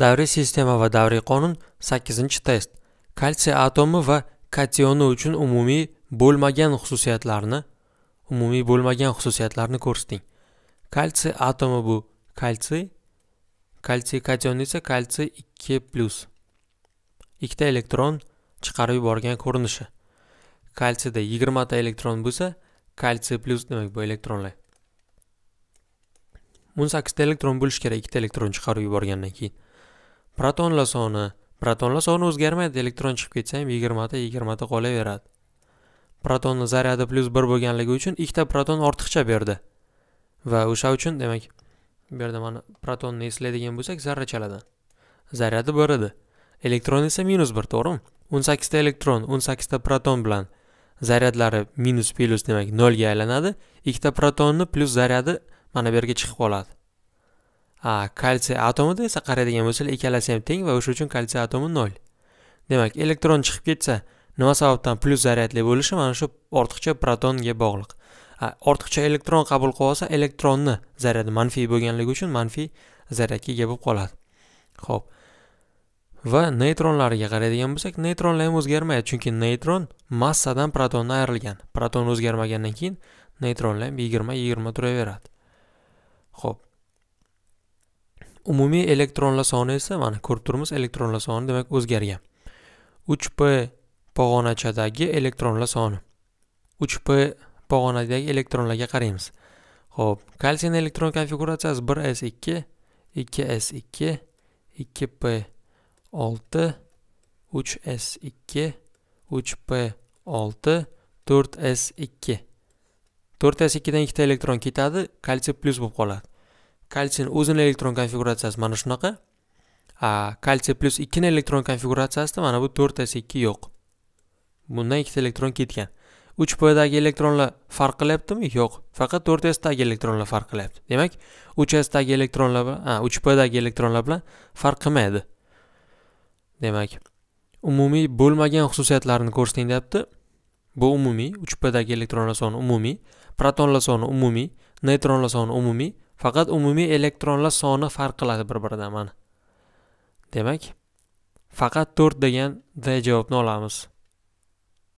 davriy sistema va davriy qonun 8 test kalsiy atomi va kationi uchun umumiy bo'lmagan xususiyatlarni umumiy bo'lmagan xususiyatlarni ko'rsating kalsiy atomi bu kalsiy kalsiy kationi esa kalsiy 2 ikkita elektron chiqarib yuborgan ko'rinishi kalsiyda 20 ta elektron bo'lsa kalsiy plus demak bu elektronlar 18 ta elektron bo'lish kerak ikkita elektron chiqarib yuborgandan keyin protonlar soni protonlar soni o'zgarmaydi elektron chiqib ketsa ham yigirmata yigirmata qolaveradi protonni zaryadi plyus bir bo'lganligi uchun ikkita proton ortiqcha berdi va o'sha uchun demak bu yerda mana protonni eslaydigan bo'lsak zarrachalardan zaryadi bir edi elektron esa minus bir to'g'rimi o'n sakkizta elektron o'n sakkizta proton bilan zaryadlari minus plyus demak nolga aylanadi ikkita protonni plyus zaryadi mana bu yerga chiqib qoladi kalsiy atomida esa qaraydigan bo'lsak ikkalasi ham teng va o'sha uchun kalsiy atomi nol demak elektron chiqib ketsa nima sababdan plyus zaryadli bo'lishi mana shu ortiqcha protonga bog'liq ortiqcha elektron qabul qilib olsa elektronni zaryadi manfiy bo'lganligi uchun manfiy zaryadga ega bo'lib qoladi ho'p va neytronlarga qaraydigan bo'lsak neytronlar ham o'zgarmaydi chunki neytron massadan protondan ayrilgan proton o'zgarmagandan keyin neytronlar ham yigirma yigirma turaveradi ho'p umumiy elektronlar soni esa mana ko'rib turibmiz elektronlar soni demak o'zgargan 3p pog'onachadagi elektronlar soni 3p pog'onadagi elektronlarga qaraymiz ho'p kalsiy elektron konfiguratsiyasi 1s2 2s2 2p6 3s2 3p6 4s2 4s2 dan ikkita elektron ketadi kalsiy plyus bo'lib qoladi kalsiyni o'zini elektron konfiguratsiyasi mana shunaqa kalsiy plyus ikkini elektron konfiguratsiyasida mana bu to'rttasi ikki yo'q bundan ikkita elektron ketgan uch pdagi elektronlar farq qilyaptimi yo'q faqat to'rt sdagi elektronlar farq qilyapti demak uch sdagi elektronlar bilan uch pdagi elektronlar bilan farq qilmaydi demak umumiy bo'lmagan xususiyatlarini ko'rsating deyapti bu umumiy uch pdagi elektronlar soni umumiy protonlar soni umumiy neytronlar soni umumiy faqat umumiy elektronlar soni farq qiladi bir biridan mana demak faqat to'rt degan d javobni olamiz